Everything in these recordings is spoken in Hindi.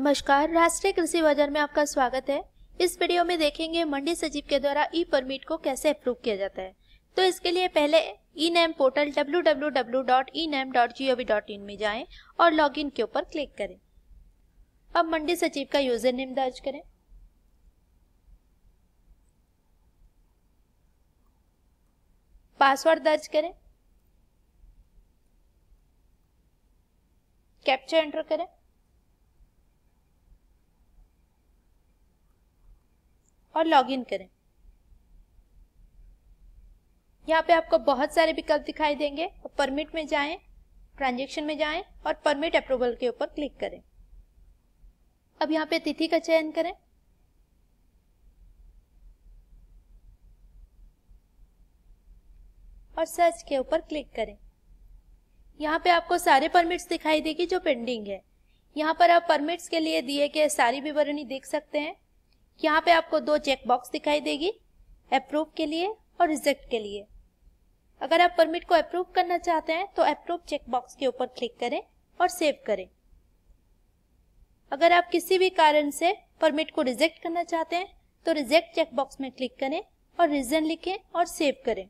नमस्कार राष्ट्रीय कृषि बाजार में आपका स्वागत है इस वीडियो में देखेंगे मंडी सचिव के द्वारा ई परमिट को कैसे अप्रूव किया जाता है तो इसके लिए पहले ई नैम पोर्टल www.enam.gov.in में जाएं और लॉगिन के ऊपर क्लिक करें अब मंडी सचिव का यूजर नेम दर्ज करें पासवर्ड दर्ज करें कैप्चर एंटर करें और लॉगिन करें यहाँ पे आपको बहुत सारे विकल्प दिखाई देंगे तो परमिट में जाएं, ट्रांजेक्शन में जाएं और परमिट अप्रूवल के ऊपर क्लिक करें अब यहाँ पे तिथि का चयन करें और सर्च के ऊपर क्लिक करें यहाँ पे आपको सारे परमिट्स दिखाई देगी जो पेंडिंग है यहाँ पर आप परमिट्स के लिए दिए गए सारी विवरणी देख सकते हैं यहाँ पे आपको दो चेक बॉक्स दिखाई देगी अप्रूव के लिए और रिजेक्ट के लिए अगर आप परमिट को अप्रूव करना चाहते हैं तो अप्रूव चेक बॉक्स के ऊपर क्लिक करें और सेव करें अगर आप किसी भी कारण से परमिट को रिजेक्ट करना चाहते हैं तो रिजेक्ट चेक बॉक्स में क्लिक करें और रीजन लिखें और सेव करें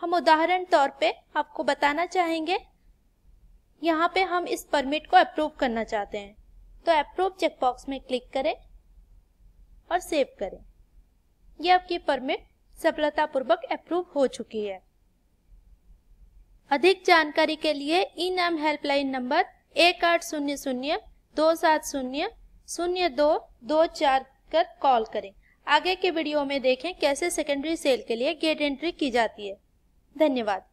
हम उदाहरण तौर पे आपको बताना चाहेंगे यहाँ पे हम इस परमिट को अप्रूव करना चाहते हैं तो अप्रूव चेक बॉक्स में क्लिक करें और सेव करें ये आपकी परमिट सफलतापूर्वक अप्रूव हो चुकी है अधिक जानकारी के लिए ई नाम हेल्पलाइन नंबर एक आठ शून्य शून्य दो सात शून्य शून्य दो दो चार कर कॉल करें आगे के वीडियो में देखें कैसे सेकेंडरी सेल के लिए गेट एंट्री की जाती है धन्यवाद